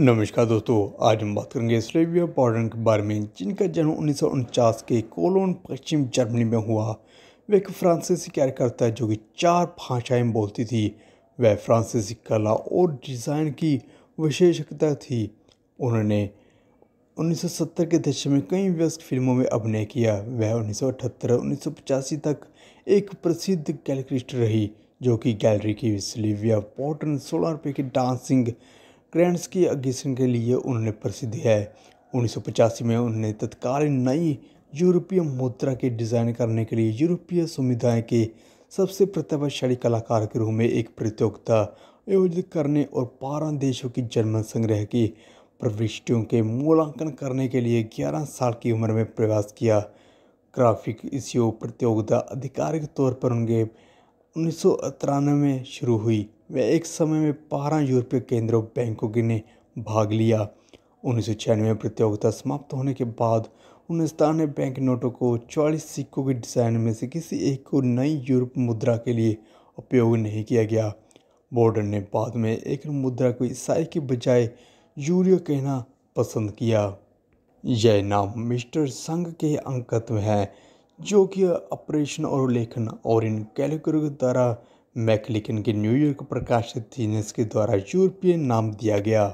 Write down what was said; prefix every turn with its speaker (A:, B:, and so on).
A: नमस्कार दोस्तों आज हम बात करेंगे स्लेविया पॉडन के बारे में जिनका जन्म उन्नीस के कोलोन पश्चिम जर्मनी में हुआ वह एक फ्रांसीसी कार्यकर्ता जो कि चार भाषाएं बोलती थी वह फ्रांसीसी कला और डिज़ाइन की विशेषज्ञता थी उन्होंने 1970 के दशक में कई व्यस्त फिल्मों में अभिनय किया वह 1978 1985 तक एक प्रसिद्ध गैलरिस्ट रही जो कि गैलरी की स्लेविया बॉर्डन सोलह रुपये की डांसिंग क्रेंड्स की अग्निशन के लिए उन्होंने प्रसिद्ध है उन्नीस में उन्होंने तत्कालीन नई यूरोपीय मुद्रा के डिज़ाइन करने के लिए यूरोपीय समुदाय के सबसे प्रतिभाशाली कलाकार के रूप में एक प्रतियोगिता आयोजित करने और बारह देशों की जर्मन संग्रह की प्रविष्टियों के मूल्यांकन करने के लिए 11 साल की उम्र में प्रयास किया ग्राफिक इसियो प्रतियोगिता आधिकारिक तौर पर उनके उन्नीस में शुरू हुई वह एक समय में बारह यूरोपीय केंद्रों बैंकों के ने भाग लिया उन्नीस सौ छियानवे प्रतियोगिता समाप्त होने के बाद उन स्थानीय बैंक नोटों को चालीस सिक्कों के डिज़ाइन में से किसी एक को नई यूरोप मुद्रा के लिए उपयोग नहीं किया गया बोर्डर ने बाद में एक मुद्रा को ईसाई के बजाय यूरियो कहना पसंद किया यह नाम मिस्टर संघ के अंकत्व है जो कि ऑपरेशन और लेखन और इन कैलिकुलर द्वारा मैकलिकन के न्यूयॉर्क प्रकाशित जीनस के द्वारा यूरोपियन नाम दिया गया